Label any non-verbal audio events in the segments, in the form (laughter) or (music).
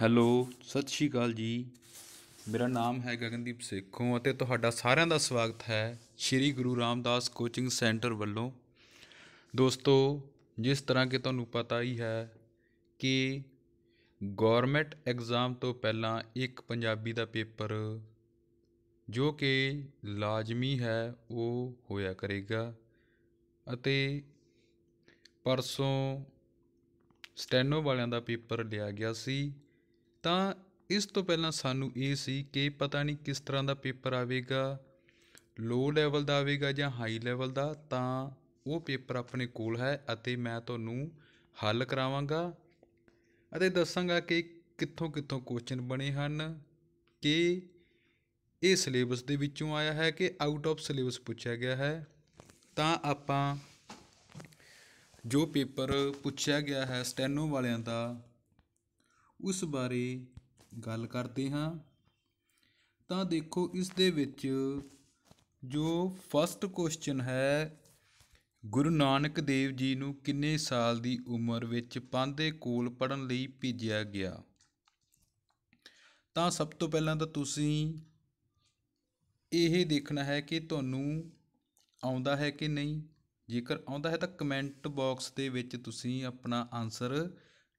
Hello ਸਤਿ ਸ਼੍ਰੀ ਅਕਾਲ ਜੀ ਮੇਰਾ ਨਾਮ ਹੈ ਗਗਨਦੀਪ ਸੇਖੋਂ ਅਤੇ ਤੁਹਾਡਾ ਸਾਰਿਆਂ ਦਾ ਸਵਾਗਤ ਹੈ ਸ਼੍ਰੀ ਗੁਰੂ ਰਾਮਦਾਸ ਕੋਚਿੰਗ ਸੈਂਟਰ ਵੱਲੋਂ ਦੋਸਤੋ ਜਿਸ ਤਰ੍ਹਾਂ ਕਿ ਤੁਹਾਨੂੰ ਪਤਾ ਹੀ ਹੈ ਕਿ ਗਵਰਨਮੈਂਟ ਐਗਜ਼ਾਮ ਤੋਂ ਪਹਿਲਾਂ ਇੱਕ ਪੰਜਾਬੀ ਦਾ ਪੇਪਰ ਜੋ ਕਿ ਲਾਜ਼ਮੀ ਹੈ ਉਹ ਹੋਇਆ ਕਰੇਗਾ ਅਤੇ ਪਰਸੋਂ ਸਟੈਨੋ ਵਾਲਿਆਂ ਦਾ ਪੇਪਰ ਲਿਆ ਗਿਆ ਸੀ ਤਾਂ ਇਸ ਤੋਂ ਪਹਿਲਾਂ ਸਾਨੂੰ ਇਹ ਸੀ ਕਿ ਪਤਾ ਨਹੀਂ ਕਿਸ ਤਰ੍ਹਾਂ ਦਾ ਪੇਪਰ ਆਵੇਗਾ ਲੋ ਲੈਵਲ ਦਾ ਆਵੇਗਾ ਜਾਂ ਹਾਈ ਲੈਵਲ ਦਾ ਤਾਂ ਉਹ ਪੇਪਰ ਆਪਣੇ ਕੋਲ ਹੈ ਅਤੇ ਮੈਂ ਤੁਹਾਨੂੰ ਹੱਲ ਕਰਾਵਾਂਗਾ ਅਤੇ ਦੱਸਾਂਗਾ ਕਿ ਕਿੱਥੋਂ ਕਿੱਥੋਂ ਕੁਐਸਚਨ ਬਣੇ ਹਨ ਕਿ ਇਹ ਸਿਲੇਬਸ ਦੇ ਵਿੱਚੋਂ ਆਇਆ ਹੈ ਕਿ ਆਊਟ ਆਫ ਸਿਲੇਬਸ ਪੁੱਛਿਆ ਗਿਆ ਹੈ ਤਾਂ ਆਪਾਂ ਜੋ ਪੇਪਰ ਪੁੱਛਿਆ ਗਿਆ ਹੈ ਸਟੈਨੋ ਵਾਲਿਆਂ ਦਾ ਉਸ ਬਾਰੇ ਗੱਲ ਕਰਦੇ ਹਾਂ ਤਾਂ ਦੇਖੋ ਇਸ ਦੇ ਵਿੱਚ ਜੋ ਫਸਟ ਕੁਐਸਚਨ ਹੈ ਗੁਰੂ ਨਾਨਕ ਦੇਵ ਜੀ ਨੂੰ ਕਿੰਨੇ ਸਾਲ ਦੀ ਉਮਰ ਵਿੱਚ ਪਾਂਦੇ ਕੋਲ ਪੜਨ ਲਈ ਭੇਜਿਆ ਗਿਆ ਤਾਂ ਸਭ ਤੋਂ ਪਹਿਲਾਂ ਤਾਂ ਤੁਸੀਂ ਇਹ ਦੇਖਣਾ ਹੈ ਕਿ ਤੁਹਾਨੂੰ ਆਉਂਦਾ ਹੈ ਕਿ ਨਹੀਂ ਜੇਕਰ ਆਉਂਦਾ ਹੈ ਤਾਂ ਕਮੈਂਟ ਬਾਕਸ ਦੇ ਵਿੱਚ ਤੁਸੀਂ ਆਪਣਾ ਆਨਸਰ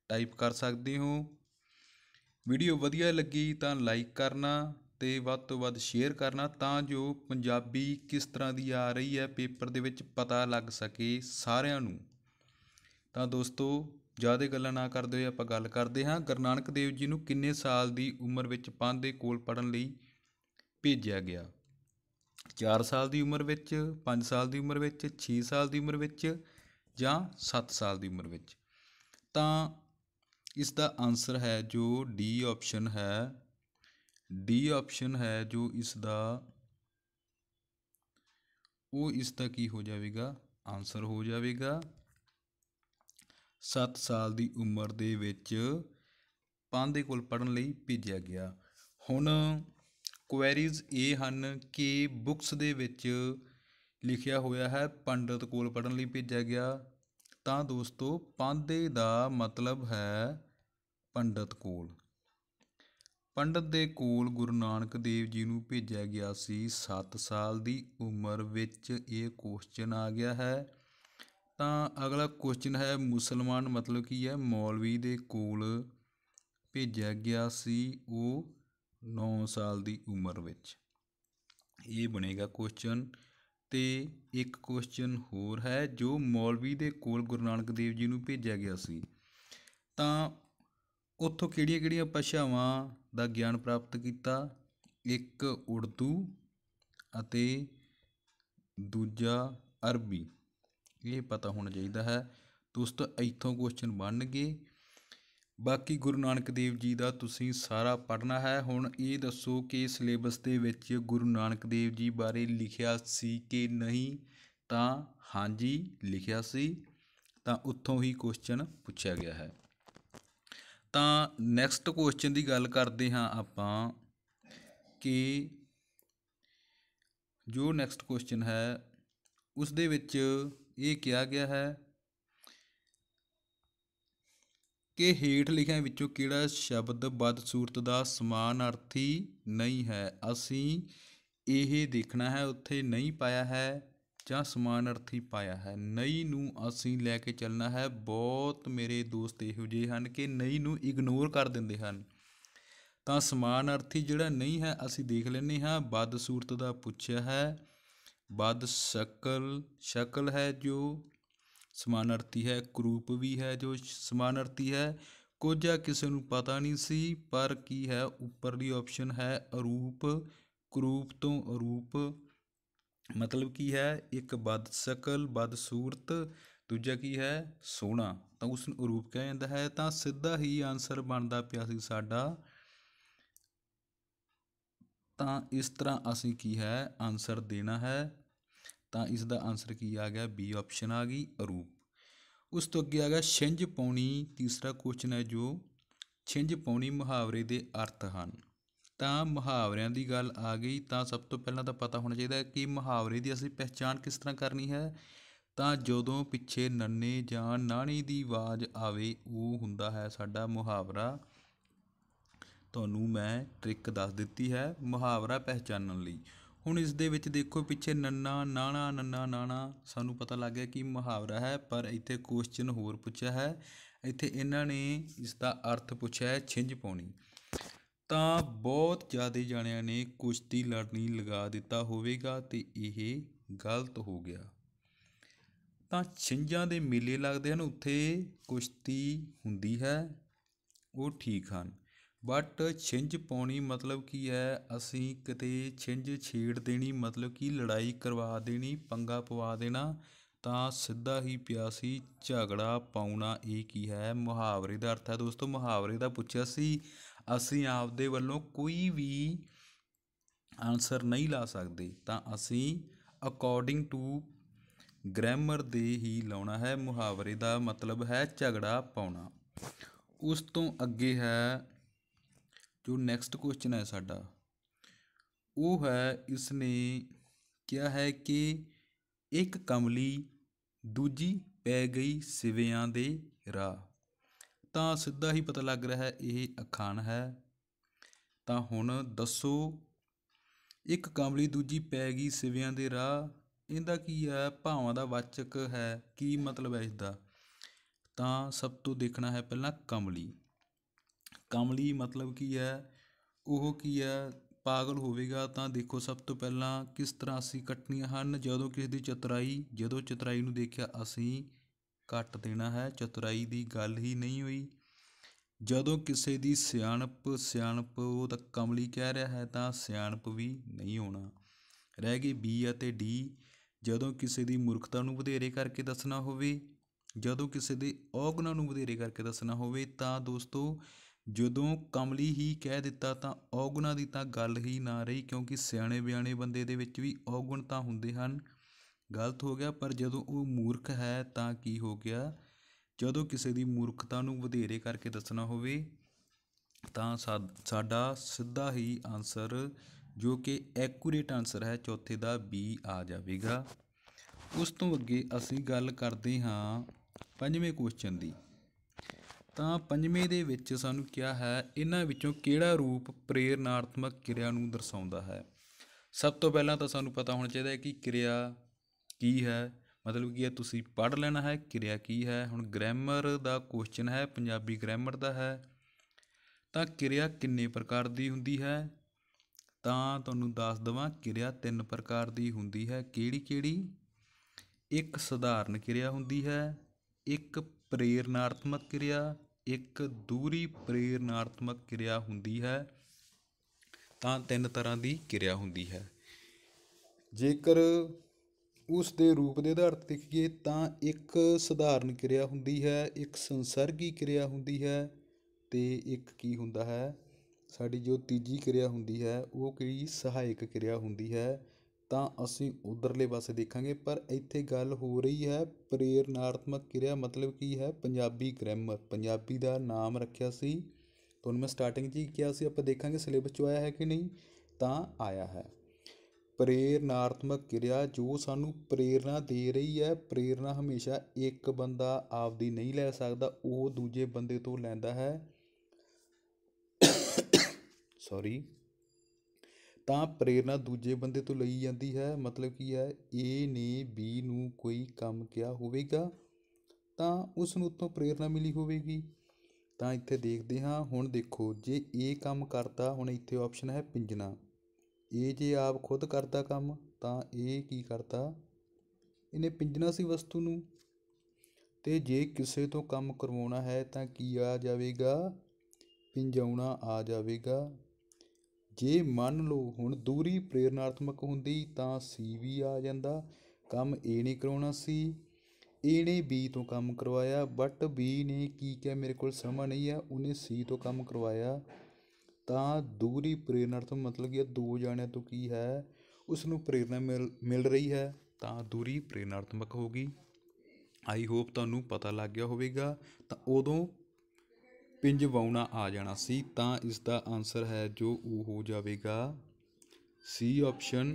ਟਾਈਪ ਕਰ ਸਕਦੇ ਹੋ ਵੀਡੀਓ ਵਧੀਆ ਲੱਗੀ ਤਾਂ ਲਾਈਕ ਕਰਨਾ ਤੇ ਵੱਧ ਤੋਂ ਵੱਧ ਸ਼ੇਅਰ ਕਰਨਾ ਤਾਂ ਜੋ ਪੰਜਾਬੀ ਕਿਸ ਤਰ੍ਹਾਂ ਦੀ ਆ ਰਹੀ ਹੈ ਪੇਪਰ ਦੇ ਵਿੱਚ ਪਤਾ ਲੱਗ ਸਕੇ ਸਾਰਿਆਂ ਨੂੰ ਤਾਂ ਦੋਸਤੋ ਜ਼ਿਆਦਾ ਗੱਲਾਂ ਨਾ ਕਰਦੇ ਹੋਏ ਆਪਾਂ ਗੱਲ ਕਰਦੇ ਹਾਂ ਗੁਰਨਾਨਕ ਦੇਵ ਜੀ ਨੂੰ ਕਿੰਨੇ ਸਾਲ ਦੀ ਉਮਰ ਵਿੱਚ ਪੰਥ ਕੋਲ ਪੜਨ ਲਈ ਭੇਜਿਆ ਗਿਆ 4 ਸਾਲ ਦੀ ਉਮਰ ਵਿੱਚ 5 ਸਾਲ ਦੀ ਉਮਰ ਵਿੱਚ 6 ਸਾਲ ਦੀ ਉਮਰ ਵਿੱਚ ਜਾਂ 7 ਸਾਲ ਦੀ ਉਮਰ ਵਿੱਚ ਤਾਂ ਇਸ ਦਾ ਆਨਸਰ ਹੈ ਜੋ ਡੀ ਆਪਸ਼ਨ ਹੈ ਡੀ ਆਪਸ਼ਨ ਹੈ ਜੋ ਇਸ ਦਾ ਉਹ ਇਸ ਦਾ ਕੀ ਹੋ ਜਾਵੇਗਾ ਆਨਸਰ ਹੋ ਜਾਵੇਗਾ 7 ਸਾਲ ਦੀ ਉਮਰ ਦੇ ਵਿੱਚ ਪਾਂਦੇ ਕੋਲ ਪੜਨ ਲਈ ਭੇਜਿਆ ਗਿਆ ਹੁਣ ਕੁਐਰੀਜ਼ ਇਹ ਹਨ ਕਿ ਬੁੱਕਸ ਦੇ ਵਿੱਚ ਲਿਖਿਆ ਹੋਇਆ ਹੈ ਪੰਡਤ ਕੋਲ ਪੜਨ ਲਈ ਭੇਜਿਆ ਗਿਆ ਤਾਂ ਦੋਸਤੋ ਪਾਂਦੇ ਦਾ ਮਤਲਬ ਹੈ ਪੰਡਤ ਕੋਲ ਪੰਡਤ ਦੇ ਕੋਲ ਗੁਰੂ ਨਾਨਕ ਦੇਵ ਜੀ ਨੂੰ ਭੇਜਿਆ ਗਿਆ ਸੀ 7 ਸਾਲ ਦੀ ਉਮਰ ਵਿੱਚ ਇਹ ਕੁਐਸਚਨ ਆ ਗਿਆ ਹੈ ਤਾਂ ਅਗਲਾ ਕੁਐਸਚਨ ਹੈ ਮੁਸਲਮਾਨ ਮਤਲਬ ਕੀ ਹੈ ਮੌਲਵੀ ਦੇ ਕੋਲ ਭੇਜਿਆ ਗਿਆ ਸੀ ਉਹ 9 ਸਾਲ ਦੀ ਉਮਰ ਵਿੱਚ ਇਹ ਬਣੇਗਾ ਕੁਐਸਚਨ ਤੇ ਇੱਕ ਕੁਐਸਚਨ ਹੋਰ ਹੈ ਜੋ ਮੌਲਵੀ ਦੇ ਕੋਲ ਗੁਰੂ ਨਾਨਕ ਦੇਵ ਜੀ ਨੂੰ ਭੇਜਿਆ ਗਿਆ ਸੀ ਤਾਂ ਉੱਥੋਂ ਕਿਹੜੀਆਂ ਕਿਹੜੀਆਂ ਭਾਸ਼ਾਵਾਂ ਦਾ ਗਿਆਨ ਪ੍ਰਾਪਤ ਕੀਤਾ ਇੱਕ ਉਰਦੂ ਅਤੇ ਦੂਜਾ ਅਰਬੀ ਇਹ ਪਤਾ ਹੋਣਾ ਚਾਹੀਦਾ ਹੈ ਦੋਸਤੋ ਇੱਥੋਂ ਕੁਐਸਚਨ ਬਣਨਗੇ ਬਾਕੀ ਗੁਰੂ ਨਾਨਕ ਦੇਵ ਜੀ ਦਾ ਤੁਸੀਂ ਸਾਰਾ ਪੜਨਾ ਹੈ ਹੁਣ ਇਹ ਦੱਸੋ ਕਿ ਸਿਲੇਬਸ ਦੇ ਵਿੱਚ ਗੁਰੂ ਨਾਨਕ ਦੇਵ ਜੀ ਬਾਰੇ ਲਿਖਿਆ ਸੀ ਕਿ ਨਹੀਂ ਤਾਂ ਹਾਂਜੀ ਲਿਖਿਆ ਸੀ ਤਾਂ ਉੱਥੋਂ ਹੀ ਕੁਐਸਚਨ ਪੁੱਛਿਆ ਗਿਆ ਹੈ ਤਾਂ ਨੈਕਸਟ ਕੁਐਸਚਨ ਦੀ ਗੱਲ ਕਰਦੇ ਹਾਂ ਆਪਾਂ ਕਿ ਜੋ ਨੈਕਸਟ ਕੁਐਸਚਨ ਹੈ ਉਸ ਦੇ ਵਿੱਚ ਇਹ ਕਿਹਾ ਗਿਆ ਹੈ ਕਿ ਹੇਠ ਲਿਖਿਆਂ ਵਿੱਚੋਂ ਕਿਹੜਾ ਸ਼ਬਦ ਬਦਸੂਰਤ ਦਾ ਸਮਾਨਾਰਥੀ ਨਹੀਂ ਹੈ ਅਸੀਂ ਇਹ ਦੇਖਣਾ ਹੈ ਉੱਥੇ ਨਹੀਂ ਪਾਇਆ ਹੈ ਜਾਂ ਸਮਾਨਾਰਥੀ ਪਾਇਆ ਹੈ ਨਹੀਂ ਨੂੰ ਅਸੀਂ ਲੈ ਕੇ ਚੱਲਣਾ ਹੈ ਬਹੁਤ ਮੇਰੇ ਦੋਸਤ ਇਹੋ ਜਿਹੇ ਹਨ ਕਿ ਨਹੀਂ ਨੂੰ ਇਗਨੋਰ ਕਰ ਦਿੰਦੇ ਹਨ ਤਾਂ ਸਮਾਨਾਰਥੀ ਜਿਹੜਾ ਨਹੀਂ ਹੈ ਅਸੀਂ ਦੇਖ ਲੈਨੇ ਹਾਂ ਬਦਸੂਰਤ ਦਾ ਪੁੱਛਿਆ ਹੈ ਬਦ ਸ਼ਕਲ ਸ਼ਕਲ ਹੈ ਜੋ ਸਮਾਨਾਰਥੀ ਹੈ ਕਰੂਪ ਵੀ ਹੈ ਜੋ ਸਮਾਨਾਰਥੀ ਹੈ ਕੋਝਾ ਕਿਸੇ ਨੂੰ ਪਤਾ ਨਹੀਂ ਸੀ ਪਰ ਕੀ ਹੈ ਉੱਪਰਲੀ ਆਪਸ਼ਨ ਹੈ ਅਰੂਪ ਕਰੂਪ ਤੋਂ ਅਰੂਪ ਮਤਲਬ ਕੀ ਹੈ ਇੱਕ ਬਦ ਸਕਲ ਬਦ ਸੂਰਤ ਦੂਜਾ ਕੀ ਹੈ ਸੋਨਾ ਤਾਂ ਉਸ ਨੂੰ ਅਰੂਪ ਕਿਹਾ ਜਾਂਦਾ ਹੈ ਤਾਂ ਸਿੱਧਾ ਹੀ ਆਨਸਰ ਬਣਦਾ ਪਿਆ ਸੀ ਸਾਡਾ ਤਾਂ ਇਸ ਤਰ੍ਹਾਂ ਅਸੀਂ ਕੀ ਹੈ ਆਨਸਰ ਦੇਣਾ ਹੈ ਤਾਂ ਇਸ ਦਾ ਆਨਸਰ ਕੀ ਆ ਗਿਆ ਬੀ ਆਪਸ਼ਨ ਆ ਗਈ ਅਰੂਪ ਉਸ ਤੋਂ ਅੱਗੇ ਆ ਗਿਆ ਛਿੰਝ ਪਾਉਣੀ ਤੀਸਰਾ ਕੁਐਸਚਨ ਹੈ ਜੋ ਛਿੰਝ ਪਾਉਣੀ ਮੁਹਾਵਰੇ ਦੇ ਅਰਥ ਹਨ ਤਾਂ ਮੁਹਾਵਰਿਆਂ ਦੀ ਗੱਲ ਆ ਗਈ ਤਾਂ ਸਭ ਤੋਂ ਪਹਿਲਾਂ ਤਾਂ ਪਤਾ ਹੋਣਾ ਚਾਹੀਦਾ ਕਿ ਮੁਹਾਵਰੇ ਦੀ ਅਸੀਂ ਪਛਾਣ ਕਿਸ ਤਰ੍ਹਾਂ ਕਰਨੀ ਹੈ ਤਾਂ ਜਦੋਂ ਪਿੱਛੇ ਨੰਨੇ ਜਾਂ ਨਾਣੀ ਦੀ ਆਵਾਜ਼ ਆਵੇ ਉਹ ਹੁੰਦਾ ਹੈ ਸਾਡਾ ਮੁਹਾਵਰਾ ਤੁਹਾਨੂੰ ਮੈਂ ਟ੍ਰਿਕ ਦੱਸ ਦਿੱਤੀ ਹੈ ਮੁਹਾਵਰਾ ਪਛਾਣਨ ਲਈ ਹੁਣ ਇਸ ਦੇ ਵਿੱਚ ਦੇਖੋ ਪਿੱਛੇ ਨੰਨਾ ਨਾਣਾ ਨੰਨਾ ਨਾਣਾ ਸਾਨੂੰ ਪਤਾ ਲੱਗ ਗਿਆ ਕਿ ਮੁਹਾਵਰਾ ਹੈ ਪਰ ਇੱਥੇ ਕੁਐਸਚਨ ਹੋਰ ਪੁੱਛਿਆ ਹੈ ਇੱਥੇ ਇਹਨਾਂ ਨੇ ਇਸ ਦਾ ਅਰਥ ਪੁੱਛਿਆ ਹੈ ਛਿੰਝ ਪਾਉਣੀ ਤਾਂ ਬਹੁਤ ਜ਼ਿਆਦਾ ਜਾਣਿਆਂ ਨੇ ਕੁਸ਼ਤੀ ਲੜਨੀ ਲਗਾ ਦਿੱਤਾ ਹੋਵੇਗਾ ਤੇ ਇਹ ਗਲਤ ਹੋ ਗਿਆ ਤਾਂ ਛਿੰਝਾਂ ਦੇ ਮੇਲੇ ਲੱਗਦੇ ਹਨ ਉੱਥੇ ਕੁਸ਼ਤੀ ਹੁੰਦੀ ਹੈ ਉਹ ਠੀਕ ਹਨ ਬਟ ਛਿੰਝ ਪਾਉਣੀ ਮਤਲਬ ਕੀ ਹੈ ਅਸੀਂ ਕਿਤੇ ਛਿੰਝ ਛੇੜ ਦੇਣੀ ਮਤਲਬ ਕੀ ਲੜਾਈ ਕਰਵਾ ਦੇਣੀ ਪੰਗਾ ਪਵਾ ਦੇਣਾ ਤਾਂ ਸਿੱਧਾ ਹੀ ਪਿਆਸੀ ਝਗੜਾ ਪਾਉਣਾ ਇਹ ਕੀ ਹੈ ਮੁਹਾਵਰੇ ਦਾ ਅਰਥ ਹੈ ਦੋਸਤੋ ਮੁਹਾਵਰੇ ਦਾ ਪੁੱਛਿਆ ਸੀ ਅਸੀਂ ਆਪਦੇ ਵੱਲੋਂ ਕੋਈ ਵੀ ਆਨਸਰ ਨਹੀਂ ਲਾ ਸਕਦੇ ਤਾਂ ਅਸੀਂ ਅਕੋਰਡਿੰਗ ਟੂ ਗ੍ਰਾਮਰ ਦੇ ਹੀ ਲਾਉਣਾ ਹੈ ਮੁਹਾਵਰੇ ਦਾ ਮਤਲਬ ਹੈ ਝਗੜਾ ਪਾਉਣਾ ਉਸ ਤੋਂ ਅੱਗੇ ਹੈ ਜੋ ਨੈਕਸਟ ਕੁਐਸਚਨ ਹੈ ਸਾਡਾ ਉਹ ਹੈ ਇਸ ਨੇ ਕਿਹਾ ਹੈ ਕਿ ਇੱਕ ਕਮਲੀ ਦੂਜੀ ਪੈ ਗਈ ਸਿਵਿਆਂ ਦੇ ਰਾਹ ਤਾਂ ਸਿੱਧਾ ਹੀ ਪਤਾ ਲੱਗ ਰਿਹਾ ਹੈ ਇਹ ਅਖਾਣ ਹੈ ਤਾਂ ਹੁਣ ਦੱਸੋ ਇੱਕ ਕਮਲੀ ਦੂਜੀ ਪੈ ਗਈ ਸਿਵਿਆਂ ਦੇ ਰਾਹ ਇਹਦਾ ਕੀ ਹੈ ਭਾਵਾਂ ਦਾ ਵਾਚਕ ਹੈ ਕੀ ਮਤਲਬ ਹੈ ਇਸ ਦਾ ਤਾਂ ਸਭ ਤੋਂ ਦੇਖਣਾ ਹੈ ਪਹਿਲਾਂ ਕਮਲੀ ਕਮਲੀ ਮਤਲਬ ਕੀ ਹੈ ਉਹ ਕੀ ਹੈ ਪਾਗਲ ਹੋਵੇਗਾ ਤਾਂ ਦੇਖੋ ਸਭ ਤੋਂ ਪਹਿਲਾਂ ਕਿਸ ਤਰ੍ਹਾਂ ਅਸੀਂ ਕੱਟਣੀਆਂ ਹਨ ਜਦੋਂ ਕਿਸੇ ਦੀ ਚਤਰਾਈ ਜਦੋਂ ਚਤਰਾਈ ਨੂੰ ਦੇਖਿਆ ਅਸੀਂ ਕੱਟ ਦੇਣਾ ਹੈ ਚਤਰਾਈ ਦੀ ਗੱਲ ਹੀ ਨਹੀਂ ਹੋਈ ਜਦੋਂ ਕਿਸੇ ਦੀ ਸਿਆਣਪ ਸਿਆਣਪ ਉਹ ਤਾਂ ਕਮਲੀ ਕਹਿ ਰਿਹਾ ਹੈ ਤਾਂ ਸਿਆਣਪ ਵੀ ਨਹੀਂ ਹੋਣਾ ਰਹਿ ਗਏ ਬੀ ਅਤੇ ਡੀ ਜਦੋਂ ਕਿਸੇ ਦੀ ਮੂਰਖਤਾ ਨੂੰ ਵਧੇਰੇ ਕਰਕੇ ਦੱਸਣਾ ਹੋਵੇ ਜਦੋਂ ਕਿਸੇ ਦੇ ਔਗਣਾ ਨੂੰ ਵਧੇਰੇ ਕਰਕੇ ਦੱਸਣਾ ਹੋਵੇ ਤਾਂ ਦੋਸਤੋ ਜਦੋਂ ਕਮਲੀ ਹੀ ਕਹਿ ਦਿੱਤਾ ਤਾਂ ਔਗੁਣਾਂ ਦੀ ਤਾਂ ਗੱਲ ਹੀ ਨਾ ਰਹੀ ਕਿਉਂਕਿ ਸਿਆਣੇ ਬਿਆਣੇ ਬੰਦੇ ਦੇ ਵਿੱਚ ਵੀ ਔਗੁਣ ਤਾਂ ਹੁੰਦੇ ਹਨ ਗਲਤ ਹੋ ਗਿਆ ਪਰ ਜਦੋਂ ਉਹ ਮੂਰਖ ਹੈ ਤਾਂ ਕੀ ਹੋ ਗਿਆ ਜਦੋਂ ਕਿਸੇ ਦੀ ਮੂਰਖਤਾ ਨੂੰ ਵਧੇਰੇ ਕਰਕੇ ਦੱਸਣਾ ਹੋਵੇ ਤਾਂ ਸਾਡਾ ਸਿੱਧਾ ਹੀ ਆਨਸਰ ਜੋ ਕਿ ਐਕੂਰੇਟ ਆਨਸਰ ਹੈ ਚੌਥੇ ਦਾ ਬੀ ਆ ਜਾਵੇਗਾ ਉਸ ਤੋਂ ਅੱਗੇ ਅਸੀਂ ਗੱਲ ਕਰਦੇ ਹਾਂ ਪੰਜਵੇਂ ਕੁਐਸਚਨ ਦੀ ਤਾਂ ਪੰਜਵੇਂ ਦੇ ਵਿੱਚ ਸਾਨੂੰ ਕਿਹਾ ਹੈ ਇਹਨਾਂ ਵਿੱਚੋਂ ਕਿਹੜਾ ਰੂਪ ਪ੍ਰੇਰਨਾਤਮਕ ਕਿਰਿਆ ਨੂੰ ਦਰਸਾਉਂਦਾ ਹੈ ਸਭ ਤੋਂ ਪਹਿਲਾਂ ਤਾਂ ਸਾਨੂੰ ਪਤਾ ਹੋਣਾ ਚਾਹੀਦਾ ਹੈ ਕਿ ਕਿਰਿਆ ਕੀ ਹੈ ਮਤਲਬ ਕੀ ਹੈ ਤੁਸੀਂ ਪੜ੍ਹ ਲੈਣਾ ਹੈ ਕਿਰਿਆ ਕੀ ਹੈ ਹੁਣ ਗ੍ਰਾਮਰ ਦਾ ਕੁਐਸਚਨ ਹੈ ਪੰਜਾਬੀ ਗ੍ਰਾਮਰ ਦਾ ਹੈ ਤਾਂ ਕਿਰਿਆ ਕਿੰਨੇ ਪ੍ਰਕਾਰ ਦੀ ਹੁੰਦੀ ਹੈ ਤਾਂ ਤੁਹਾਨੂੰ ਦੱਸ ਦਵਾਂ ਕਿਰਿਆ ਤਿੰਨ ਪ੍ਰਕਾਰ ਦੀ ਹੁੰਦੀ ਹੈ ਕਿਹੜੀ ਕਿਹੜੀ ਇੱਕ ਸਧਾਰਨ ਕਿਰਿਆ ਹੁੰਦੀ ਹੈ ਇੱਕ ਪ੍ਰੇਰਨਾਤਮਕ ਕਿਰਿਆ ਇੱਕ ਦੂਰੀ ਪ੍ਰੇਰਨਾਤਮਕ ਕਿਰਿਆ ਹੁੰਦੀ ਹੈ ਤਾਂ ਤਿੰਨ ਤਰ੍ਹਾਂ ਦੀ ਕਿਰਿਆ ਹੁੰਦੀ ਹੈ ਜੇਕਰ ਉਸ ਦੇ ਰੂਪ ਦੇ ਆਧਾਰ ਤੇ ਦੇਖੀਏ ਤਾਂ ਇੱਕ ਸਧਾਰਨ ਕਿਰਿਆ ਹੁੰਦੀ ਹੈ ਇੱਕ ਸੰਸਰਗੀ ਕਿਰਿਆ ਹੁੰਦੀ ਹੈ ਤੇ ਇੱਕ ਕੀ ਹੁੰਦਾ ਹੈ ਸਾਡੀ ਜੋ ਤੀਜੀ ਕਿਰਿਆ ਹੁੰਦੀ ਹੈ ਉਹ ਕੀ ਸਹਾਇਕ ਕਿਰਿਆ ਹੁੰਦੀ ਹੈ ਤਾਂ ਅਸੀਂ ਉਧਰਲੇ ਪਾਸੇ ਦੇਖਾਂਗੇ ਪਰ ਇੱਥੇ ਗੱਲ ਹੋ ਰਹੀ ਹੈ ਪ੍ਰੇਰਨਾਤਮਕ ਕਿਰਿਆ ਮਤਲਬ ਕੀ ਹੈ ਪੰਜਾਬੀ ਗ੍ਰਾਮਰ ਪੰਜਾਬੀ ਦਾ ਨਾਮ ਰੱਖਿਆ ਸੀ ਤੁਹਾਨੂੰ ਮੈਂ ਸਟਾਰਟਿੰਗ 'ਚ ਹੀ ਕਿਹਾ ਸੀ ਆਪਾਂ ਦੇਖਾਂਗੇ ਸਿਲੇਬਸ 'ਚ ਆਇਆ ਹੈ ਕਿ ਨਹੀਂ ਤਾਂ ਆਇਆ ਹੈ ਪ੍ਰੇਰਨਾਤਮਕ ਕਿਰਿਆ ਜੋ ਸਾਨੂੰ ਪ੍ਰੇਰਣਾ ਦੇ ਰਹੀ ਹੈ ਪ੍ਰੇਰਣਾ ਹਮੇਸ਼ਾ ਇੱਕ ਬੰਦਾ ਆਪਦੀ ਨਹੀਂ ਲੈ ਸਕਦਾ ਉਹ ਦੂਜੇ ਬੰਦੇ ਤੋਂ ਲੈਂਦਾ ਹੈ ਸੌਰੀ (coughs) ਤਾਂ ਪ੍ਰੇਰਨਾ ਦੂਜੇ ਬੰਦੇ ਤੋਂ ਲਈ ਜਾਂਦੀ ਹੈ ਮਤਲਬ ਕੀ ਹੈ ਏ ਨੇ ਬੀ ਨੂੰ ਕੋਈ ਕੰਮ ਕਿਹਾ ਹੋਵੇਗਾ ਤਾਂ ਉਸ ਨੂੰ ਉਤੋਂ ਪ੍ਰੇਰਨਾ ਮਿਲੀ ਹੋਵੇਗੀ ਤਾਂ ਇੱਥੇ ਦੇਖਦੇ ਹਾਂ ਹੁਣ ਦੇਖੋ ਜੇ ਏ ਕੰਮ ਕਰਦਾ ਹੁਣ ਇੱਥੇ ਆਪਸ਼ਨ ਹੈ ਪਿੰਜਣਾ ਏ ਜੇ ਆਪ ਖੁਦ ਕਰਦਾ ਕੰਮ ਤਾਂ ਇਹ ਕੀ ਕਰਦਾ ਇਹਨੇ ਪਿੰਜਣਾ ਸੀ ਵਸਤੂ ਨੂੰ ਤੇ ਜੇ ਕਿਸੇ ਤੋਂ ਕੰਮ ਕਰਵਾਉਣਾ ਹੈ ਤਾਂ ਕੀ ਆ ਜਾਵੇਗਾ ਪਿੰਜਾਉਣਾ ਆ ਜਾਵੇਗਾ ਜੇ ਮੰਨ ਲਓ ਹੁਣ ਦੂਰੀ ਪ੍ਰੇਰਣਾਤਮਕ ਹੁੰਦੀ ਤਾਂ ਸੀ ਵੀ ਆ ਜਾਂਦਾ ਕੰਮ ਏ ਨੇ ਕਰਾਉਣਾ ਸੀ ਏ ਨੇ ਬੀ ਤੋਂ ਕੰਮ ਕਰਵਾਇਆ ਬਟ ਬੀ ਨੇ ਕੀ ਕਿਹਾ ਮੇਰੇ ਕੋਲ ਸਮਾਂ ਨਹੀਂ ਆ ਉਹਨੇ ਸੀ ਤੋਂ ਕੰਮ ਕਰਵਾਇਆ ਤਾਂ ਦੂਰੀ ਪ੍ਰੇਰਣਾਤਮਕ ਮਤਲਬ ਕਿ ਦੋ ਜਾਣਿਆਂ ਤੋਂ ਕੀ ਹੈ ਉਸ ਨੂੰ ਪ੍ਰੇਰਣਾ ਮਿਲ ਰਹੀ ਹੈ ਤਾਂ ਦੂਰੀ ਪ੍ਰੇਰਣਾਤਮਕ ਹੋਗੀ ਆਈ ਹੋਪ ਤੁਹਾਨੂੰ ਪਤਾ ਲੱਗ ਗਿਆ ਹੋਵੇਗਾ ਤਾਂ ਉਦੋਂ ਪਿੰਜ ਵਾਉਣਾ ਆ ਜਾਣਾ ਸੀ ਤਾਂ ਇਸ ਦਾ ਆਨਸਰ ਹੈ ਜੋ ਉਹ ਹੋ ਜਾਵੇਗਾ ਸੀ ਆਪਸ਼ਨ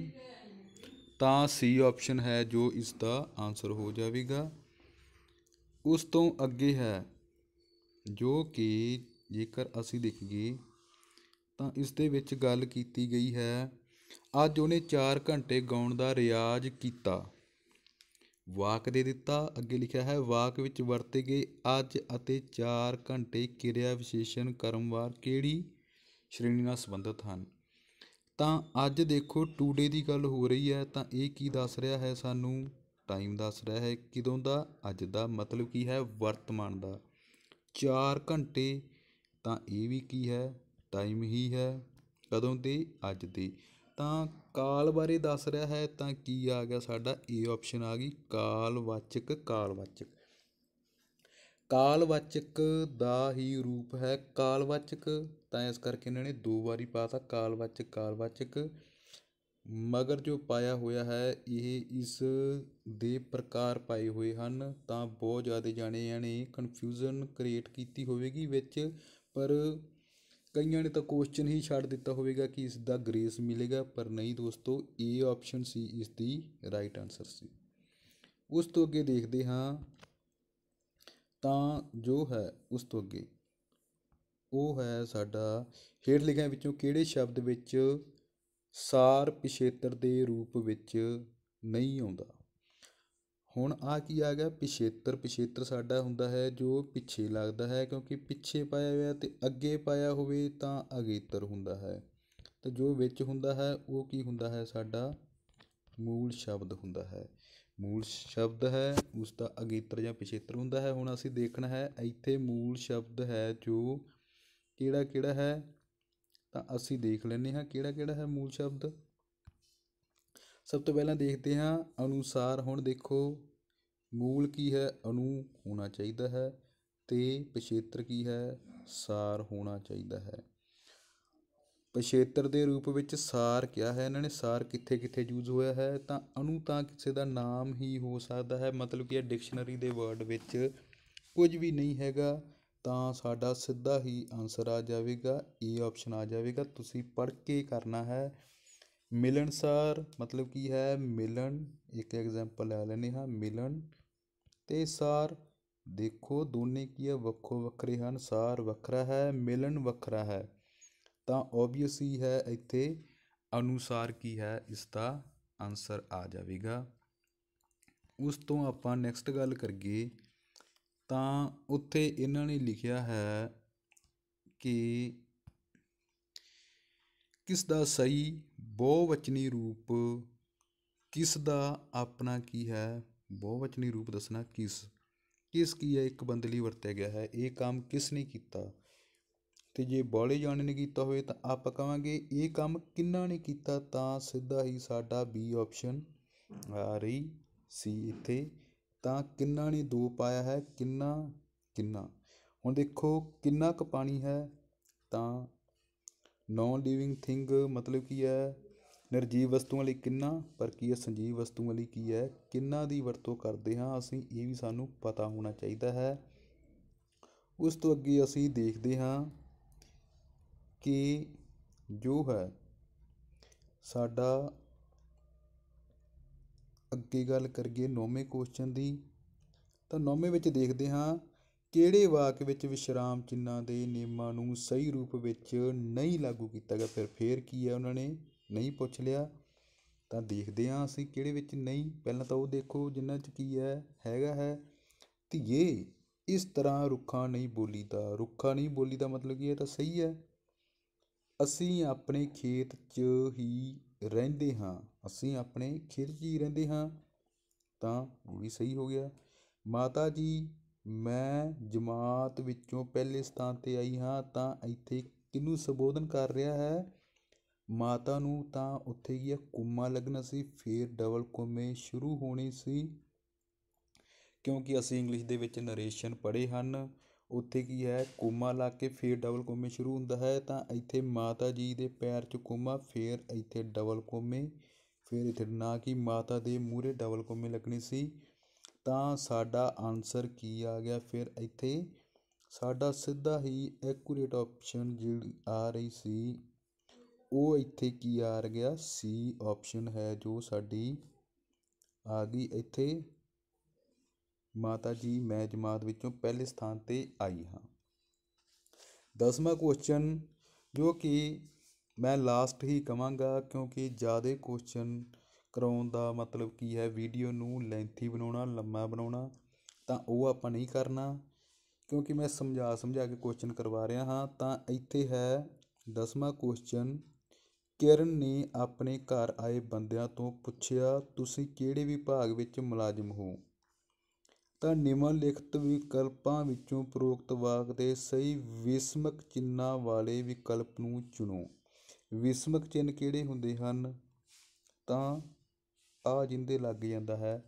ਤਾਂ ਸੀ ਆਪਸ਼ਨ ਹੈ ਜੋ ਇਸ ਦਾ ਆਨਸਰ ਹੋ ਜਾਵੇਗਾ ਉਸ ਤੋਂ ਅੱਗੇ ਹੈ ਜੋ ਕਿ ਜੇਕਰ ਅਸੀਂ ਦੇਖੀਏ ਤਾਂ ਇਸ ਦੇ ਵਿੱਚ ਗੱਲ ਕੀਤੀ ਗਈ ਹੈ ਅੱਜ ਉਹਨੇ 4 ਘੰਟੇ ਗਾਉਣ ਦਾ ਰਿਆਜ਼ ਕੀਤਾ ਵਾਕ ਦੇ ਦਿੱਤਾ ਅੱਗੇ ਲਿਖਿਆ ਹੈ ਵਾਕ ਵਿੱਚ ਵਰਤੇ ਗਏ ਅੱਜ ਅਤੇ 4 ਘੰਟੇ ਕਿਰਿਆ ਵਿਸ਼ੇਸ਼ਣ ਕਰਮਵਾਰ ਕਿਹੜੀ ਸ਼੍ਰੇਣੀ ਨਾਲ ਸੰਬੰਧਿਤ ਹਨ ਤਾਂ ਅੱਜ ਦੇਖੋ ਟੂਡੇ ਦੀ ਗੱਲ ਹੋ ਰਹੀ ਹੈ ਤਾਂ ਇਹ ਕੀ ਦੱਸ ਰਿਹਾ ਹੈ ਸਾਨੂੰ ਟਾਈਮ ਦੱਸ ਰਿਹਾ ਹੈ ਕਿਦੋਂ ਦਾ ਅੱਜ ਦਾ ਮਤਲਬ ਕੀ ਹੈ ਵਰਤਮਾਨ ਦਾ 4 ਘੰਟੇ ਤਾਂ ਇਹ ਵੀ ਕੀ ਹੈ ਟਾਈਮ ਹੀ ਹੈ ਕਦੋਂ ਦੇ ਅੱਜ ਦੇ ਤਾਂ ਕਾਲ ਬਾਰੇ ਦੱਸ ਰਿਹਾ ਹੈ ਤਾਂ ਕੀ ਆ ਗਿਆ ਸਾਡਾ ਏ ਆਪਸ਼ਨ ਆ ਗਈ ਕਾਲਵਾਚਕ ਕਾਲਵਾਚਕ ਕਾਲਵਾਚਕ ਦਾ ਹੀ ਰੂਪ ਹੈ ਕਾਲਵਾਚਕ ਤਾਂ ਇਸ ਕਰਕੇ ਇਹਨਾਂ ਨੇ ਦੋ ਵਾਰੀ ਪਾਤਾ ਕਾਲਵਾਚਕ ਕਾਲਵਾਚਕ ਮਗਰ ਜੋ ਪਾਇਆ ਹੋਇਆ ਹੈ ਇਹ ਇਸ ਦੇ ਪ੍ਰਕਾਰ ਪਾਏ ਹੋਏ ਹਨ ਤਾਂ ਬਹੁਤ ਜ਼ਿਆਦਾ ਜਾਣੇ ਨੇ ਕਨਫਿਊਜ਼ਨ ਕ੍ਰੀਏਟ ਕੀਤੀ ਹੋਵੇਗੀ ਵਿੱਚ ਪਰ ਕਈਆਂ ਨੇ ਤਾਂ ਕੁਐਸਚਨ ਹੀ ਛੱਡ ਦਿੱਤਾ ਹੋਵੇਗਾ ਕਿ ਇਸ ਦਾ ਗ੍ਰੇਸ ਮਿਲੇਗਾ ਪਰ ਨਹੀਂ ਦੋਸਤੋ ਏ ਆਪਸ਼ਨ ਸੀ ਇਸ ਦੀ ਰਾਈਟ ਆਨਸਰ ਸੀ ਉਸ ਤੋਂ ਅੱਗੇ ਦੇਖਦੇ ਹਾਂ ਤਾਂ ਜੋ ਹੈ ਉਸ ਤੋਂ ਅੱਗੇ ਉਹ ਹੈ ਸਾਡਾ ਹੇਠ ਲਿਖਿਆਂ ਵਿੱਚੋਂ ਕਿਹੜੇ ਸ਼ਬਦ ਵਿੱਚ ਸਾਰ ਪਿਛੇਤਰ ਦੇ ਰੂਪ ਵਿੱਚ ਨਹੀਂ ਆਉਂਦਾ ਹੁਣ ਆ ਕੀ ਆ ਗਿਆ ਪਿਛੇਤਰ ਪਿਛੇਤਰ ਸਾਡਾ ਹੁੰਦਾ ਹੈ ਜੋ ਪਿੱਛੇ ਲੱਗਦਾ ਹੈ ਕਿਉਂਕਿ ਪਿੱਛੇ ਪਾਇਆ ਹੋਇਆ ਤੇ ਅੱਗੇ ਪਾਇਆ ਹੋਵੇ ਤਾਂ ਅਗੇਤਰ ਹੁੰਦਾ ਹੈ ਤੇ ਜੋ ਵਿੱਚ ਹੁੰਦਾ ਹੈ ਉਹ ਕੀ ਹੁੰਦਾ ਹੈ ਸਾਡਾ ਮੂਲ ਸ਼ਬਦ ਹੁੰਦਾ ਹੈ ਮੂਲ ਸ਼ਬਦ ਹੈ ਉਸ ਦਾ ਅਗੇਤਰ ਜਾਂ ਪਿਛੇਤਰ ਹੁੰਦਾ ਹੈ ਹੁਣ ਅਸੀਂ ਦੇਖਣਾ ਹੈ ਇੱਥੇ ਮੂਲ ਸ਼ਬਦ ਹੈ ਜੋ ਕਿਹੜਾ ਕਿਹੜਾ ਹੈ ਤਾਂ ਅਸੀਂ ਦੇਖ ਲੈਨੇ ਹਾਂ ਕਿਹੜਾ ਕਿਹੜਾ ਹੈ ਮੂਲ ਸ਼ਬਦ ਸਭ ਤੋਂ ਪਹਿਲਾਂ ਦੇਖਦੇ ਹਾਂ ਅਨੁਸਾਰ ਹੁਣ ਦੇਖੋ ਮੂਲ ਕੀ ਹੈ ਅਨੂ ਹੋਣਾ ਚਾਹੀਦਾ ਹੈ ਤੇ ਪਛੇਤਰ ਕੀ ਹੈ ਸਾਰ ਹੋਣਾ ਚਾਹੀਦਾ ਹੈ ਪਛੇਤਰ ਦੇ ਰੂਪ ਵਿੱਚ ਸਾਰ ਕਿਹਾ ਹੈ ਇਹਨਾਂ ਨੇ ਸਾਰ ਕਿੱਥੇ ਕਿੱਥੇ ਯੂਜ਼ ਹੋਇਆ ਹੈ ਤਾਂ ਅਨੂ ਤਾਂ ਕਿਸੇ ਦਾ ਨਾਮ ਹੀ ਹੋ ਸਕਦਾ ਹੈ ਮਤਲਬ ਕਿ ਇਹ ਡਿਕਸ਼ਨਰੀ ਦੇ ਵਰਡ ਵਿੱਚ ਕੁਝ ਵੀ ਨਹੀਂ ਹੈਗਾ ਤਾਂ ਸਾਡਾ ਸਿੱਧਾ ਹੀ ਆਨਸਰ ਆ ਜਾਵੇਗਾ ਏ ਆਪਸ਼ਨ ਆ ਜਾਵੇਗਾ ਤੁਸੀਂ ਪੜ੍ਹ ਕੇ ਕਰਨਾ ਹੈ ਮਿਲਣਸਾਰ ਮਤਲਬ ਕੀ ਹੈ ਮਿਲਣ ਇੱਕ ਐਗਜ਼ਾਮਪਲ ਲੈ ਲੈਨੇ ਹਾਂ ਮਿਲਣ ਤੇ ਸਾਰ ਦੇਖੋ ਦੋਨੇ ਕੀ ਹੈ ਵੱਖੋ ਵੱਖਰੇ ਹਨ ਸਾਰ ਵੱਖਰਾ ਹੈ ਮਿਲਣ ਵੱਖਰਾ ਹੈ ਤਾਂ ਆਬਵੀਅਸ ਹੀ ਹੈ ਇੱਥੇ ਅਨੁਸਾਰ ਕੀ ਹੈ ਇਸ ਦਾ ਆਨਸਰ ਆ ਜਾਵੇਗਾ ਉਸ ਤੋਂ ਆਪਾਂ ਨੈਕਸਟ ਗੱਲ ਕਰੀਏ ਤਾਂ ਉੱਥੇ ਇਹਨਾਂ ਨੇ ਲਿਖਿਆ ਹੈ ਕਿ ਕਿਸ ਦਾ ਸਹੀ ਬਹੁਵਚਨੀ ਰੂਪ ਕਿਸ ਦਾ ਆਪਣਾ ਕੀ ਹੈ ਬਹੁਵਚਨੀ ਰੂਪ ਦੱਸਣਾ ਕਿਸ ਕਿਸ ਕੀ ਹੈ ਇੱਕ ਬੰਦੇ ਲਈ ਵਰਤਿਆ ਗਿਆ ਹੈ ਇਹ ਕੰਮ ਕਿਸ ਨੇ ਕੀਤਾ ਤੇ ਜੇ ਬਾਲੇ ਜਾਣੇ ਨੇ ਕੀਤਾ ਹੋਵੇ ਤਾਂ ਆਪਾਂ ਕਵਾਂਗੇ ਇਹ ਕੰਮ ਕਿੰਨਾ ਨੇ ਕੀਤਾ ਤਾਂ ਸਿੱਧਾ ਹੀ ਸਾਡਾ ਬੀ ਆਪਸ਼ਨ ਆ ਰਹੀ ਸੀ ਇੱਥੇ ਤਾਂ ਕਿੰਨਾ ਨੇ ਦੋ ਪਾਇਆ ਹੈ ਕਿੰਨਾ ਕਿੰਨਾ ਹੁਣ ਦੇਖੋ ਕਿੰਨਾ ਕੁ ਪਾਣੀ ਹੈ ਤਾਂ ਨੋ ਲਿਵਿੰਗ ਥਿੰਗ ਮਤਲਬ ਕੀ ਹੈ ਨਿਰਜੀਵ ਵਸਤੂਆਂ ਲਈ ਕਿੰਨਾ ਪਰ ਕੀ ਹੈ ਸੰਜੀਵ ਵਸਤੂਆਂ ਲਈ ਕੀ ਹੈ ਕਿੰਨਾ ਦੀ ਵਰਤੋਂ ਕਰਦੇ ਹਾਂ ਅਸੀਂ ਇਹ ਵੀ ਸਾਨੂੰ ਪਤਾ ਹੋਣਾ ਚਾਹੀਦਾ ਹੈ ਉਸ ਤੋਂ ਅੱਗੇ ਅਸੀਂ ਦੇਖਦੇ ਹਾਂ ਕਿ ਜੋ ਹੈ ਸਾਡਾ ਅੱਗੇ ਗੱਲ ਕਰੀਏ ਨੌਵੇਂ ਕੁਐਸਚਨ ਦੀ ਤਾਂ ਨੌਵੇਂ ਵਿੱਚ ਦੇਖਦੇ ਹਾਂ ਕਿਹੜੇ ਵਾਕ ਵਿੱਚ ਵਿਸ਼ਰਾਮ ਚਿੰਨਾਂ ਦੇ ਨਿਯਮਾਂ ਨੂੰ ਸਹੀ ਰੂਪ ਵਿੱਚ ਨਹੀਂ ਲਾਗੂ ਕੀਤਾ ਗਿਆ ਫਿਰ ਫੇਰ ਕੀ ਹੈ ਉਹਨਾਂ ਨੇ ਨਹੀਂ ਪੁੱਛ ਲਿਆ ਤਾਂ ਦੇਖਦੇ ਹਾਂ ਅਸੀਂ ਕਿਹੜੇ ਵਿੱਚ ਨਹੀਂ ਪਹਿਲਾਂ ਤਾਂ ਉਹ ਦੇਖੋ ਜਿੰਨਾ 'ਚ ਕੀ ਹੈ ਹੈਗਾ ਹੈ ਧੀਏ ਇਸ ਤਰ੍ਹਾਂ ਰੁੱਖਾ ਨਹੀਂ ਬੋਲੀਦਾ ਰੁੱਖਾ ਨਹੀਂ ਬੋਲੀਦਾ ਮਤਲਬ ਕੀ ਹੈ ਤਾਂ ਸਹੀ ਹੈ ਅਸੀਂ ਆਪਣੇ ਖੇਤ 'ਚ ਹੀ ਰਹਿੰਦੇ ਹਾਂ ਅਸੀਂ ਆਪਣੇ ਖੇਤ 'ਚ ਹੀ ਰਹਿੰਦੇ ਹਾਂ ਤਾਂ ਉਹ ਵੀ ਸਹੀ ਹੋ ਗਿਆ ਮਾਤਾ ਜੀ ਮੈਂ ਜਮਾਤ ਵਿੱਚੋਂ ਪਹਿਲੇ ਸਥਾਨ 'ਤੇ ਆਈ ਹਾਂ ਤਾਂ ਇੱਥੇ ਕਿਹਨੂੰ ਸੰਬੋਧਨ ਕਰ ਰਿਹਾ ਹੈ ਮਾਤਾ ਨੂੰ ਤਾਂ ਉੱਥੇ ਕੀ ਹੈ ਕੋਮਾ ਲੱਗਣਾ ਸੀ ਫਿਰ ਡਬਲ ਕੋਮੇ ਸ਼ੁਰੂ ਹੋਣੀ ਸੀ ਕਿਉਂਕਿ ਅਸੀਂ ਇੰਗਲਿਸ਼ ਦੇ ਵਿੱਚ ਨਰੇਸ਼ਨ ਪੜ੍ਹੇ ਹਨ ਉੱਥੇ ਕੀ ਹੈ ਕੁੰਮਾ ਲਾ ਕੇ ਫਿਰ ਡਬਲ ਕੋਮੇ ਸ਼ੁਰੂ ਹੁੰਦਾ ਹੈ ਤਾਂ ਇੱਥੇ ਮਾਤਾ ਜੀ ਦੇ ਪੈਰ 'ਚ ਕੁੰਮਾ ਫਿਰ ਇੱਥੇ ਡਬਲ ਕੋਮੇ ਫਿਰ ਇੱਥੇ ਨਾ ਕਿ ਮਾਤਾ ਦੇ ਮੂਹਰੇ ਡਬਲ ਕੋਮੇ ਲੱਗਣੀ ਸੀ ਤਾਂ ਸਾਡਾ ਆਨਸਰ ਕੀ ਆ ਗਿਆ ਫਿਰ ਇੱਥੇ ਸਾਡਾ ਸਿੱਧਾ ਹੀ ਐਕੂਰੇਟ ਆਪਸ਼ਨ ਜਿਹੜੀ ਆ ਰਹੀ ਸੀ ਉਹ ਇੱਥੇ ਕੀ ਆ ਗਿਆ ਸੀ ਆਪਸ਼ਨ ਹੈ ਜੋ ਸਾਡੀ ਆ ਗਈ ਇੱਥੇ ਮਾਤਾ ਜੀ ਮੈਂ ਜਮਾਤ ਵਿੱਚੋਂ ਪਹਿਲੇ ਸਥਾਨ ਤੇ ਆਈ ਹਾਂ ਦਸਵਾਂ ਕੁਐਸਚਨ ਜੋ ਕਿ ਮੈਂ ਲਾਸਟ ਹੀ ਕਵਾਂਗਾ ਕਿਉਂਕਿ ਜ਼ਿਆਦਾ ਕੁਐਸਚਨ ਕਰਾਉਣ ਦਾ ਮਤਲਬ ਕੀ ਹੈ ਵੀਡੀਓ ਨੂੰ ਲੈਂਥੀ ਬਣਾਉਣਾ ਲੰਮਾ ਬਣਾਉਣਾ ਤਾਂ ਉਹ ਆਪਾਂ ਨਹੀਂ ਕਰਨਾ ਕਿਉਂਕਿ ਮੈਂ ਸਮਝਾ ਸਮਝਾ ਕੇ ਕੁਐਸਚਨ ਕਰਵਾ ਰਿਹਾ ਹਾਂ ਤਾਂ ਇੱਥੇ ਹੈ ਦਸਵਾਂ ਕੁਐਸਚਨ ਕਿਰਨ ਨੇ ਆਪਣੇ ਘਰ ਆਏ ਬੰਦਿਆਂ ਤੋਂ ਪੁੱਛਿਆ, "ਤੁਸੀਂ ਕਿਹੜੇ ਵਿਭਾਗ ਵਿੱਚ ਮੁਲਾਜ਼ਮ ਹੋ?" ਤਾਂ ਨਿਮਨਲਿਖਤ ਵਿਕਲਪਾਂ ਵਿੱਚੋਂ ਉਪਰੋਕਤ ਵਾਕ ਦੇ ਸਹੀ ਵਿਸਮਕ ਚਿੰਨ੍ਹਾਂ ਵਾਲੇ ਵਿਕਲਪ ਨੂੰ ਚੁਣੋ। ਵਿਸਮਕ ਚਿੰਨ੍ਹ ਕਿਹੜੇ ਹੁੰਦੇ ਹਨ? ਤਾਂ ਆ ਜਿੰਦੇ ਲੱਗ ਜਾਂਦਾ ਹੈ,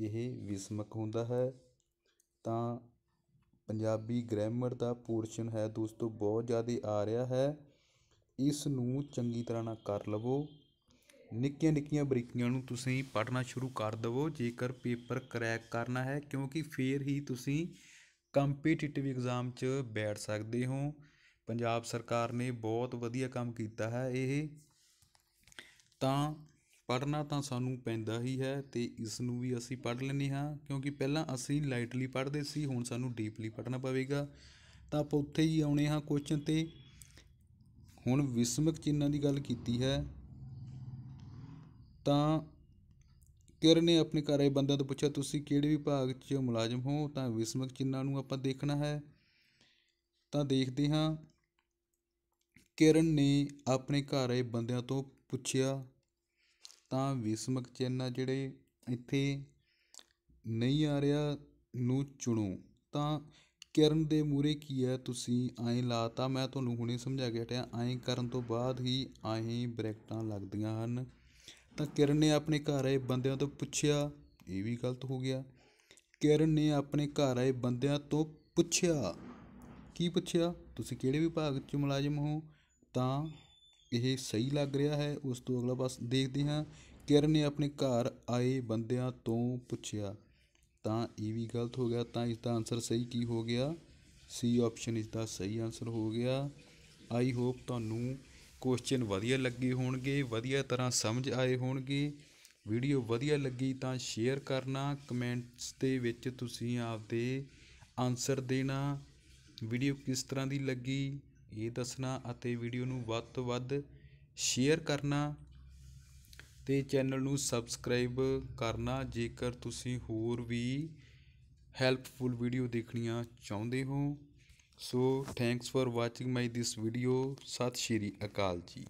ਇਹ ਵਿਸਮਕ ਹੁੰਦਾ ਹੈ। ਤਾਂ ਪੰਜਾਬੀ ਗ੍ਰਾਮਰ ਦਾ ਪੋਰਸ਼ਨ ਹੈ ਦੋਸਤੋ ਬਹੁਤ ਜ਼ਿਆਦਾ ਆ ਰਿਹਾ ਹੈ। ਇਸ ਨੂੰ ਚੰਗੀ ਤਰ੍ਹਾਂ ਨਾਲ ਕਰ ਲਵੋ ਨਿੱਕੀਆਂ ਨਿੱਕੀਆਂ ਬਰੀਕੀਆਂ ਨੂੰ ਤੁਸੀਂ ਪੜਨਾ ਸ਼ੁਰੂ ਕਰ ਦਵੋ ਜੇਕਰ ਪੇਪਰ ਕਰੈਕ ਕਰਨਾ ਹੈ ਕਿਉਂਕਿ ਫੇਰ ਹੀ ਤੁਸੀਂ ਕੰਪੀਟੀਟਿਵ ਐਗਜ਼ਾਮ 'ਚ ਬੈਠ ਸਕਦੇ ਹੋ ਪੰਜਾਬ ਸਰਕਾਰ ਨੇ ਬਹੁਤ ਵਧੀਆ ਕੰਮ ਕੀਤਾ ਹੈ ਇਹ ਤਾਂ ਪੜਨਾ ਤਾਂ ਸਾਨੂੰ ਪੈਂਦਾ ਹੀ ਹੈ ਤੇ ਇਸ ਨੂੰ ਵੀ ਅਸੀਂ ਪੜ੍ਹ ਲੈਨੇ ਹਾਂ ਕਿਉਂਕਿ ਪਹਿਲਾਂ ਅਸੀਂ ਲਾਈਟਲੀ ਪੜ੍ਹਦੇ ਸੀ ਹੁਣ ਸਾਨੂੰ ਡੀਪਲੀ ਪੜ੍ਹਨਾ ਪਵੇਗਾ ਤਾਂ ਆਪਾਂ ਉੱਥੇ ਹੀ ਆਉਣੇ ਹਾਂ ਕੁਐਸਚਨ ਤੇ ਹੁਣ ਵਿਸਮਕ ਚਿੰਨ੍ਹਾਂ ਦੀ ਗੱਲ ਕੀਤੀ ਹੈ ਤਾਂ ਕਿਰਨ ਨੇ ਆਪਣੇ ਘਰੇ ਬੰਦਿਆਂ ਤੋਂ ਪੁੱਛਿਆ ਤੁਸੀਂ ਕਿਹੜੇ ਵਿਭਾਗ 'ਚ ਮੁਲਾਜ਼ਮ ਹੋ ਤਾਂ ਵਿਸਮਕ ਚਿੰਨ੍ਹਾਂ ਨੂੰ ਆਪਾਂ ਦੇਖਣਾ ਹੈ ਤਾਂ ਦੇਖਦੇ ਹਾਂ ਕਿਰਨ ਨੇ ਆਪਣੇ ਘਰੇ ਬੰਦਿਆਂ ਤੋਂ ਪੁੱਛਿਆ ਤਾਂ ਵਿਸਮਕ ਚਿੰਨ੍ਹ ਜਿਹੜੇ ਇੱਥੇ ਨਹੀਂ ਆ ਰਿਹਾ ਨੂੰ ਚੁਣੋ ਤਾਂ ਕਰਨ ਦੇ ਮੂਰੇ ਕੀ ਹੈ ਤੁਸੀਂ ਐਂ ਲਾਤਾ ਮੈਂ ਤੁਹਾਨੂੰ ਹੁਣੇ ਸਮਝਾ ਕੇ ਹਟਿਆ ਐਂ ਕਰਨ ਤੋਂ ਬਾਅਦ ਹੀ ਐਂ ਬ੍ਰੈਕਟਾਂ ਲੱਗਦੀਆਂ ਹਨ ਤਾਂ ਕਿਰਨ ਨੇ ਆਪਣੇ ਘਰ ਆਏ ਬੰਦਿਆਂ ਤੋਂ ਪੁੱਛਿਆ ਇਹ ਵੀ ਗਲਤ ਹੋ ਗਿਆ ਕਿਰਨ ਨੇ ਆਪਣੇ ਘਰ ਆਏ ਬੰਦਿਆਂ ਤੋਂ ਪੁੱਛਿਆ ਕੀ ਪੁੱਛਿਆ ਤੁਸੀਂ ਕਿਹੜੇ ਵਿਭਾਗ 'ਚ ਮੁਲਾਜ਼ਮ ਹੋ ਤਾਂ ਇਹ ਸਹੀ ਲੱਗ ਰਿਹਾ ਹੈ ਉਸ ਤੋਂ ਅਗਲਾ ਪਾਸ ਦੇਖਦੇ ਹਾਂ ਕਿਰਨ ਨੇ ਆਪਣੇ ਘਰ ਆਏ ਬੰਦਿਆਂ ਤੋਂ ਪੁੱਛਿਆ ਤਾਂ ਇਹ ਵੀ ਗਲਤ ਹੋ ਗਿਆ ਤਾਂ ਇਸ ਦਾ ਆਨਸਰ ਸਹੀ ਕੀ ਹੋ ਗਿਆ ਸੀ ਆਪਸ਼ਨ ਇਸ ਦਾ ਸਹੀ ਆਨਸਰ ਹੋ ਗਿਆ ਆਈ ਹੋਪ ਤੁਹਾਨੂੰ ਕੁਐਸਚਨ ਵਧੀਆ ਲੱਗੇ ਹੋਣਗੇ ਵਧੀਆ ਤਰ੍ਹਾਂ ਸਮਝ ਆਏ ਹੋਣਗੇ ਵੀਡੀਓ ਵਧੀਆ ਲੱਗੀ ਤਾਂ ਸ਼ੇਅਰ ਕਰਨਾ ਕਮੈਂਟਸ ਦੇ ਵਿੱਚ ਤੁਸੀਂ ਆਪਦੇ ਆਨਸਰ ਦੇਣਾ ਵੀਡੀਓ ਕਿਸ ਤਰ੍ਹਾਂ ਦੀ ਲੱਗੀ ਇਹ ਦੱਸਣਾ ਅਤੇ ਵੀਡੀਓ ਨੂੰ ਵੱਧ ਤੋਂ ਵੱਧ ਸ਼ੇਅਰ ਕਰਨਾ ਤੇ ਚੈਨਲ ਨੂੰ ਸਬਸਕ੍ਰਾਈਬ ਕਰਨਾ ਜੇਕਰ ਤੁਸੀਂ ਹੋਰ ਵੀ ਹੈਲਪਫੁਲ ਵੀਡੀਓ ਦੇਖਣੀਆਂ ਚਾਹੁੰਦੇ ਹੋ so thanks for watching my this video Sat Sri ਅਕਾਲ ਜੀ